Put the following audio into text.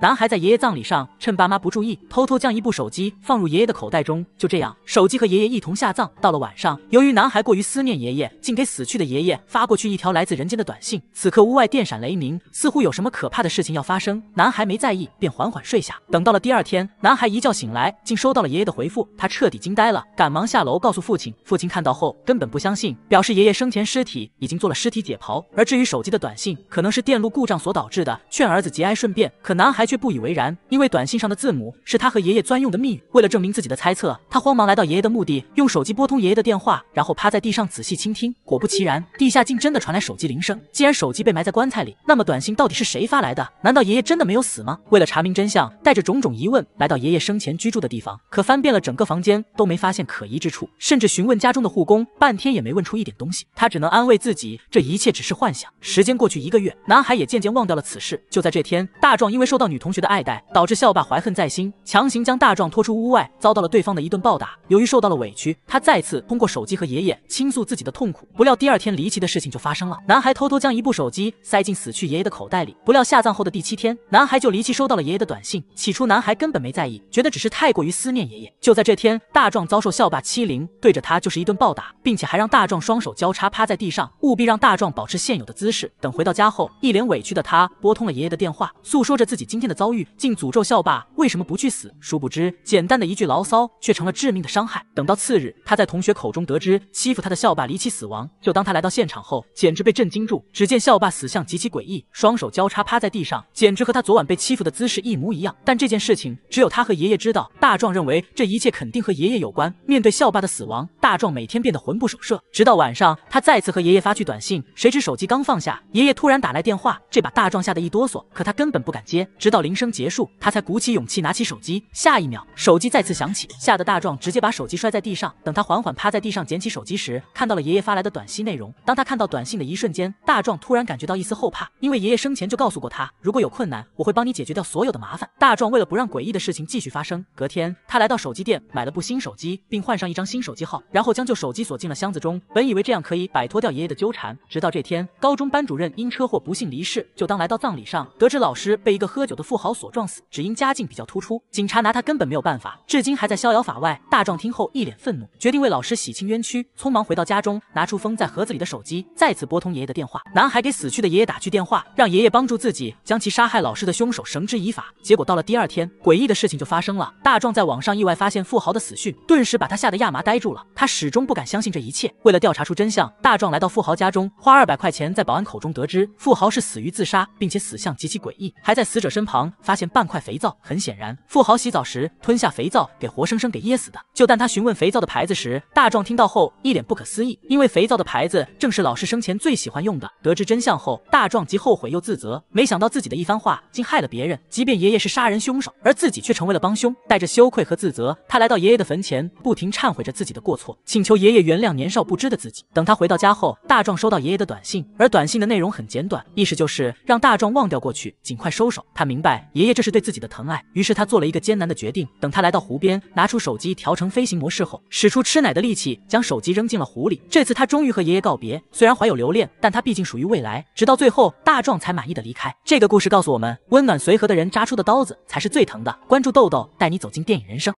男孩在爷爷葬礼上，趁爸妈不注意，偷偷将一部手机放入爷爷的口袋中。就这样，手机和爷爷一同下葬。到了晚上，由于男孩过于思念爷爷，竟给死去的爷爷发过去一条来自人间的短信。此刻，屋外电闪雷鸣，似乎有什么可怕的事情要发生。男孩没在意，便缓缓睡下。等到了第二天，男孩一觉醒来，竟收到了爷爷的回复，他彻底惊呆了，赶忙下楼告诉父亲。父亲看到后根本不相信，表示爷爷生前尸体已经做了尸体解剖，而至于手机的短信，可能是电路故障所导致的，劝儿子节哀顺变。可男孩。却不以为然，因为短信上的字母是他和爷爷专用的密语。为了证明自己的猜测，他慌忙来到爷爷的墓地，用手机拨通爷爷的电话，然后趴在地上仔细倾听。果不其然，地下竟真的传来手机铃声。既然手机被埋在棺材里，那么短信到底是谁发来的？难道爷爷真的没有死吗？为了查明真相，带着种种疑问来到爷爷生前居住的地方，可翻遍了整个房间都没发现可疑之处，甚至询问家中的护工，半天也没问出一点东西。他只能安慰自己，这一切只是幻想。时间过去一个月，男孩也渐渐忘掉了此事。就在这天，大壮因为受到女。同学的爱戴，导致校霸怀恨在心，强行将大壮拖出屋外，遭到了对方的一顿暴打。由于受到了委屈，他再次通过手机和爷爷倾诉自己的痛苦。不料第二天，离奇的事情就发生了：男孩偷偷将一部手机塞进死去爷爷的口袋里。不料下葬后的第七天，男孩就离奇收到了爷爷的短信。起初，男孩根本没在意，觉得只是太过于思念爷爷。就在这天，大壮遭受校霸欺凌，对着他就是一顿暴打，并且还让大壮双手交叉趴在地上，务必让大壮保持现有的姿势。等回到家后，一脸委屈的他拨通了爷爷的电话，诉说着自己今天。的遭遇竟诅咒校霸，为什么不去死？殊不知，简单的一句牢骚却成了致命的伤害。等到次日，他在同学口中得知欺负他的校霸离奇死亡。就当他来到现场后，简直被震惊住。只见校霸死相极其诡异，双手交叉趴在地上，简直和他昨晚被欺负的姿势一模一样。但这件事情只有他和爷爷知道。大壮认为这一切肯定和爷爷有关。面对校霸的死亡，大壮每天变得魂不守舍。直到晚上，他再次和爷爷发去短信，谁知手机刚放下，爷爷突然打来电话，这把大壮吓得一哆嗦，可他根本不敢接，直到。到铃声结束，他才鼓起勇气拿起手机。下一秒，手机再次响起，吓得大壮直接把手机摔在地上。等他缓缓趴在地上捡起手机时，看到了爷爷发来的短信内容。当他看到短信的一瞬间，大壮突然感觉到一丝后怕，因为爷爷生前就告诉过他，如果有困难，我会帮你解决掉所有的麻烦。大壮为了不让诡异的事情继续发生，隔天他来到手机店买了部新手机，并换上一张新手机号，然后将旧手机锁进了箱子中。本以为这样可以摆脱掉爷爷的纠缠，直到这天，高中班主任因车祸不幸离世。就当来到葬礼上，得知老师被一个喝酒的。富豪所撞死，只因家境比较突出，警察拿他根本没有办法，至今还在逍遥法外。大壮听后一脸愤怒，决定为老师洗清冤屈，匆忙回到家中，拿出封在盒子里的手机，再次拨通爷爷的电话。男孩给死去的爷爷打去电话，让爷爷帮助自己将其杀害老师的凶手绳之以法。结果到了第二天，诡异的事情就发生了。大壮在网上意外发现富豪的死讯，顿时把他吓得亚麻呆住了。他始终不敢相信这一切。为了调查出真相，大壮来到富豪家中，花二百块钱在保安口中得知，富豪是死于自杀，并且死相极其诡异，还在死者身。旁发现半块肥皂，很显然富豪洗澡时吞下肥皂，给活生生给噎死的。就当他询问肥皂的牌子时，大壮听到后一脸不可思议，因为肥皂的牌子正是老师生前最喜欢用的。得知真相后，大壮既后悔又自责，没想到自己的一番话竟害了别人。即便爷爷是杀人凶手，而自己却成为了帮凶。带着羞愧和自责，他来到爷爷的坟前，不停忏悔着自己的过错，请求爷爷原谅年少不知的自己。等他回到家后，大壮收到爷爷的短信，而短信的内容很简短，意思就是让大壮忘掉过去，尽快收手。他明。明白，爷爷这是对自己的疼爱。于是他做了一个艰难的决定。等他来到湖边，拿出手机调成飞行模式后，使出吃奶的力气将手机扔进了湖里。这次他终于和爷爷告别，虽然怀有留恋，但他毕竟属于未来。直到最后，大壮才满意的离开。这个故事告诉我们，温暖随和的人扎出的刀子才是最疼的。关注豆豆，带你走进电影人生。